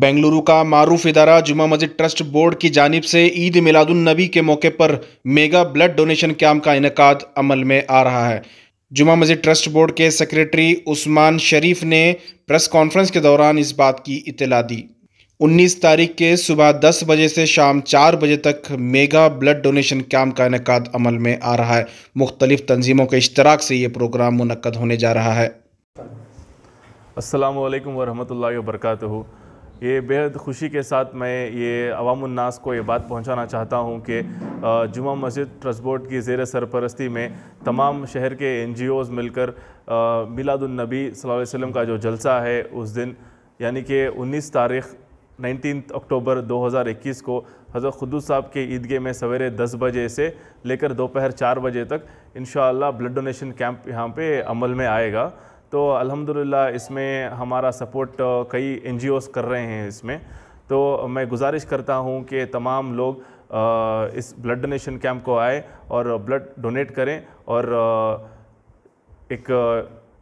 बेंगलुरु का मारूफ इदारा जुमा मस्जिद ट्रस्ट बोर्ड की जानब से ईद मिलादुलनबी के मौके पर मेगा ब्लड डोनेशन कैम्प का इनका अमल में आ रहा है जुमा मस्जिद ट्रस्ट बोर्ड के सेक्रेटरी उस्मान शरीफ ने प्रेस कॉन्फ्रेंस के दौरान इस बात की इतला दी 19 तारीख के सुबह 10 बजे से शाम 4 बजे तक मेगा ब्लड डोनेशन कैम्प का इनका अमल में आ रहा है मुख्तलिफ़ तनजीमों के इश्तराक से ये प्रोग्राम मुनद होने जा रहा है असलकम वरहमल वर्का ये बेहद खुशी के साथ मैं ये अवामनास को ये बात पहुंचाना चाहता हूं कि जुमा मस्जिद ट्रस्ट बोर्ड की जेर सरपरस्ती में तमाम शहर के एन मिलकर मिलादुलनबी सल वसम का जो जलसा है उस दिन यानी कि 19 तारीख 19 अक्टूबर 2021 को हज़रत खुदू साहब के ईदगे में सवेरे 10 बजे से लेकर दोपहर 4 बजे तक इन ब्लड डोनेशन कैंप यहाँ पे अमल में आएगा तो अल्हम्दुलिल्लाह इसमें हमारा सपोर्ट कई एन कर रहे हैं इसमें तो मैं गुजारिश करता हूँ कि तमाम लोग इस ब्लड डोनेशन कैंप को आए और ब्लड डोनेट करें और एक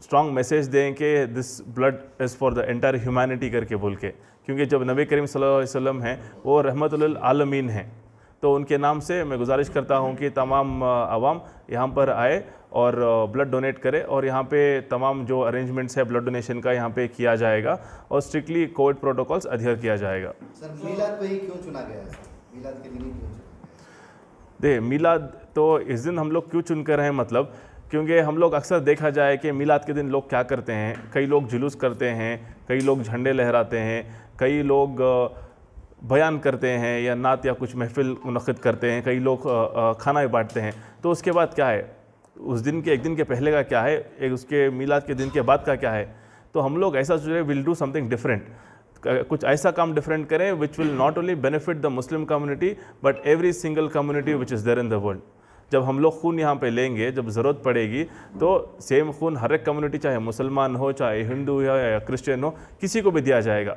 स्ट्रॉन्ग मैसेज दें कि this blood is for the entire humanity करके बोल के क्योंकि जब नबी करीम सल्लल्लाहु अलैहि वसल्लम हैं वो रहमतुल आलमीन हैं तो उनके नाम से मैं गुजारिश करता हूँ कि तमाम आवाम यहाँ पर आए और ब्लड डोनेट करें और यहाँ पे तमाम जो अरेंजमेंट्स है ब्लड डोनेशन का यहाँ पे किया जाएगा और स्ट्रिक्टली कोविड प्रोटोकॉल्स अधेयर किया जाएगा सर मिलाद को ही क्यों चुना गया है मिलाद के दे मिलाद तो इस दिन हम लोग क्यों चुन कर रहे हैं मतलब क्योंकि हम लोग अक्सर देखा जाए कि मिलाद के दिन लोग क्या करते हैं कई लोग जुलूस करते हैं कई लोग झंडे लहराते हैं कई लोग बयान करते हैं या नात या कुछ महफिल मनद करते हैं कई लोग खाना बांटते हैं तो उसके बाद क्या है उस दिन के एक दिन के पहले का क्या है एक उसके मिलाद के दिन के बाद का क्या है तो हम लोग ऐसा सोच रहे विल डू समथिंग डिफरेंट कुछ ऐसा काम डिफरेंट करें which will not only benefit the Muslim community but every single community which is there in the world जब हम लोग खून यहाँ पे लेंगे जब ज़रूरत पड़ेगी तो सेम खून हर एक कम्युनिटी चाहे मुसलमान हो चाहे हिंदू हो या क्रिश्चियन हो किसी को भी दिया जाएगा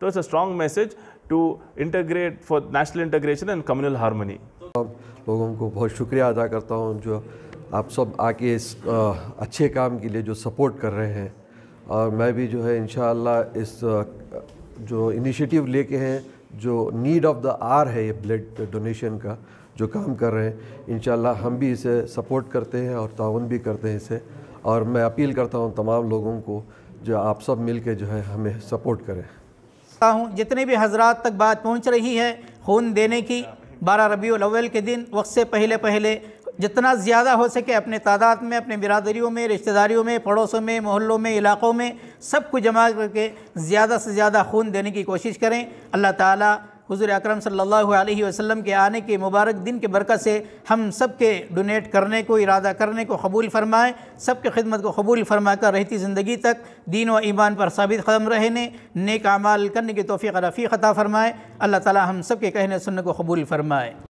तो it's a strong message to integrate for national integration and communal harmony लोगों को बहुत शुक्रिया अदा करता हूँ जो आप सब आके इस अच्छे काम के लिए जो सपोर्ट कर रहे हैं और मैं भी जो है इन इस जो इनिशिएटिव लेके हैं जो नीड ऑफ द आर है ये ब्लड डोनेशन का जो काम कर रहे हैं इन हम भी इसे सपोर्ट करते हैं और ताउन भी करते हैं इसे और मैं अपील करता हूँ तमाम लोगों को जो आप सब मिल के जो है हमें सपोर्ट करें हूँ जितने भी हजरात तक बात पहुँच रही है खून देने की बारह रबी अव्वल के दिन वक्त से पहले पहले जितना ज़्यादा हो सके अपने तादाद में अपने बिरादरीों में रिश्तेदारियों में पड़ोसों में मोहल्लों में इलाक़ों में सब कुछ जमा करके ज़्यादा से ज़्यादा खून देने की कोशिश करें अल्लाह ताला हुजूर अकरम सल्लल्लाहु अलैहि वसल्लम के आने के मुबारक दिन के बरकत से हम सब के डोनेट करने को इरादा करने को कबूल फ़रमाएँ सब के खिदमत को कबूल फरमा कर रहती ज़िंदगी तक दीन व ईमान पर साबित कदम रहने नेक अमाल करने की तोफ़ी रफ़ी ख़ता फ़रमाएँ अल्लाह ताली हम सब के कहने सुनने को कबूल फरमाएँ